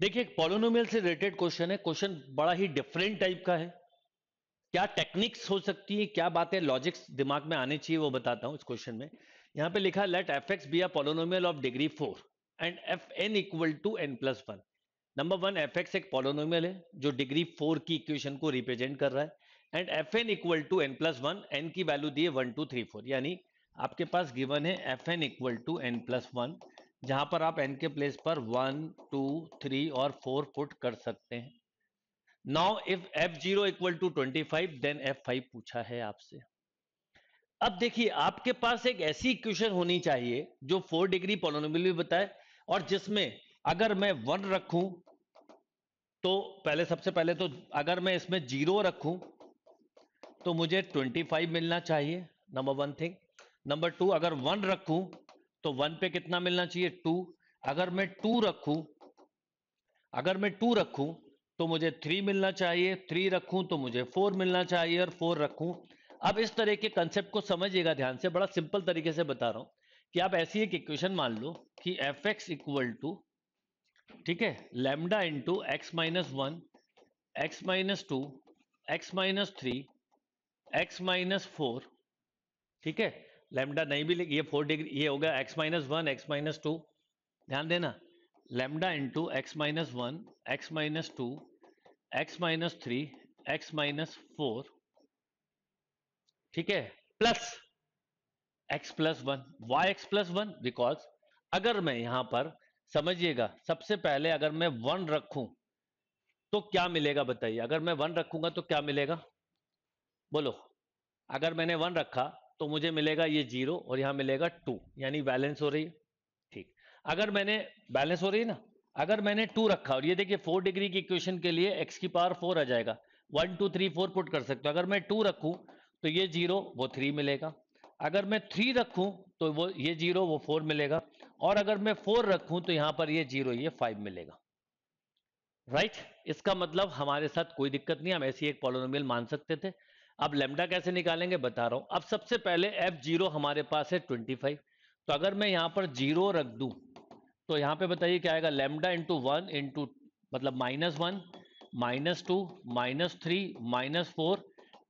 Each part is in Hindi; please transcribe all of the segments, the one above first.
देखिए पॉलिनोमियल से रिलेटेड क्वेश्चन है क्वेश्चन बड़ा ही डिफरेंट टाइप का है क्या टेक्निक्स हो सकती है क्या बातें लॉजिक्स दिमाग में आने चाहिए वो बताता हूं इस क्वेश्चन में यहां पे लिखा let F X be a polynomial of degree four and F N equal to N plus one number one F X एक पोलोनोमियल है जो डिग्री फोर की इक्वेशन को रिप्रेजेंट कर रहा है and F N equal to N plus one N की वैल्यू दी है वन टू थ्री फोर यानी आपके पास गिवन है F N equal to N plus one जहां पर आप एन के प्लेस पर वन टू थ्री और फोर पुट कर सकते हैं now if F zero equal to twenty five then F five पूछा है आपसे अब देखिए आपके पास एक ऐसी इक्वेशन होनी चाहिए जो फोर डिग्री पॉलोनोमियल भी बताए और जिसमें अगर मैं वन रखूं तो पहले सबसे पहले तो अगर मैं इसमें जीरो रखूं तो मुझे ट्वेंटी फाइव मिलना चाहिए number one thing number two अगर वन रखूं तो वन पे कितना मिलना चाहिए टू अगर मैं टू रखू अगर मैं टू रखू तो मुझे थ्री मिलना चाहिए थ्री रखूं तो मुझे फोर मिलना चाहिए और फोर रखूं अब इस तरह के कंसेप्ट को समझिएगा ध्यान से बड़ा सिंपल तरीके से बता रहा हूं कि आप ऐसी एक इक्वेशन मान लो कि एफ एक्स इक्वल टू ठीक है lambda into X minus one X minus two X minus three X minus four ठीक है लेमडा नहीं भी ये फोर डिग्री ये होगा X minus one X minus two ध्यान देना lambda into X minus one X minus two X minus three X minus four ठीक है plus X plus one why X plus one because अगर मैं यहां पर समझिएगा सबसे पहले अगर मैं वन रखूं तो क्या मिलेगा बताइए अगर मैं वन रखूंगा तो क्या मिलेगा बोलो अगर मैंने वन रखा तो मुझे मिलेगा ये जीरो और यहां मिलेगा टू यानी बैलेंस हो रही है ठीक अगर मैंने बैलेंस हो रही है ना अगर मैंने टू रखा और ये देखिए फोर डिग्री की इक्वेशन के लिए एक्स की पावर फोर आ जाएगा one two three four put कर सकते हो अगर मैं टू रखूं तो ये जीरो वो थ्री मिलेगा अगर मैं थ्री रखूं तो वो ये जीरो वो फोर मिलेगा और अगर मैं फोर रखूं तो यहां पर ये जीरो ये फाइव मिलेगा राइट right? इसका मतलब हमारे साथ कोई दिक्कत नहीं हम ऐसी एक पॉलोनोमियल मान सकते थे अब लेमडा कैसे निकालेंगे बता रहा हूं अब सबसे पहले एफ जीरो हमारे पास है ट्वेंटी फाइव तो अगर मैं यहां पर जीरो रख दू तो यहां पे बताइए क्या आएगा लेमडा इंटू वन इंटू मतलब minus one minus two minus three minus four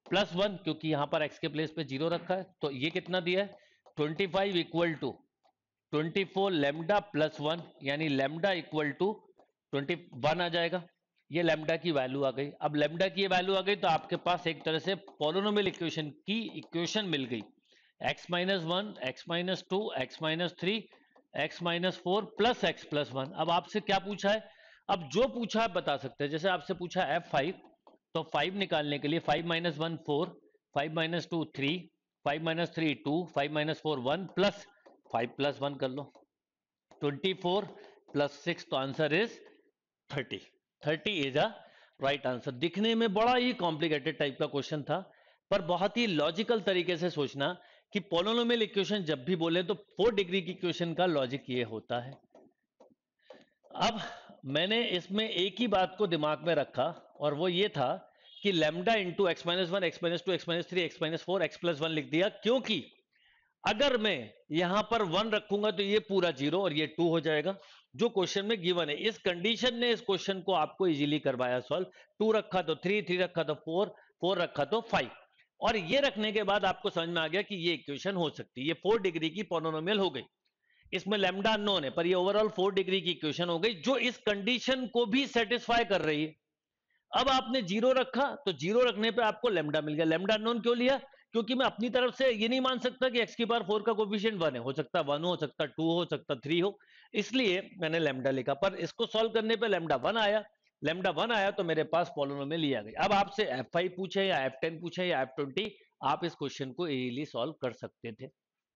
plus one क्योंकि यहां पर एक्स के प्लेस पे जीरो रखा है तो ये कितना दिया है twenty five equal to twenty four lambda plus one यानी lambda equal to twenty one आ जाएगा ये लेमडा की वैल्यू आ गई अब लेमडा की वैल्यू आ गई तो आपके पास एक तरह से पोलोनोमल इक्वेशन की इक्वेशन मिल गई X minus one X minus two X minus three X minus four plus X plus one अब आपसे क्या पूछा है अब जो पूछा है बता सकते हैं जैसे आपसे पूछा एफ फाइव तो फाइव निकालने के लिए five minus one four five minus two three five minus three two five minus four one plus five plus one कर लो ट्वेंटी फोर प्लस सिक्स तो answer is thirty thirty is a right answer दिखने में बड़ा ही कॉम्प्लिकेटेड टाइप का क्वेश्चन था पर बहुत ही लॉजिकल तरीके से सोचना कि पोलोनोमियल इक्वेशन जब भी बोले तो फोर डिग्री की क्वेश्चन का लॉजिक ये होता है अब मैंने इसमें एक ही बात को दिमाग में रखा और वो ये था कि lambda into X minus one X minus two X minus three X minus four X plus one लिख दिया क्योंकि अगर मैं यहां पर वन रखूंगा तो ये पूरा जीरो और ये टू हो जाएगा जो क्वेश्चन में गिवन है इस कंडीशन ने इस क्वेश्चन को आपको इजीली करवाया सॉल्व टू रखा तो थ्री थ्री रखा तो फोर फोर रखा तो फाइव और ये रखने के बाद आपको समझ में आ गया कि ये इक्वेशन हो सकती है ये फोर डिग्री की पोनोनोमियल हो गई इसमें लेमडा अनोन है पर ये ओवरऑल फोर डिग्री की इक्वेशन हो गई जो इस कंडीशन को भी सेटिस्फाई कर रही है अब आपने जीरो रखा तो जीरो रखने पर आपको लेमडा मिल गया लेमडा अनोन क्यों लिया क्योंकि मैं अपनी तरफ से ये नहीं मान सकता कि एक्स की पावर फोर का कोफिशियंट वन है हो सकता है वन हो सकता है टू हो सकता थ्री हो इसलिए मैंने लेमडा लिखा पर इसको सॉल्व करने पर लेमडा वन आया लेमडा वन आया तो मेरे पास पॉलोनो में लिया गया अब आपसे एफ फाइव पूछे या एफ टेन पूछे या एफ ट्वेंटी आप इस क्वेश्चन को इजीली सॉल्व कर सकते थे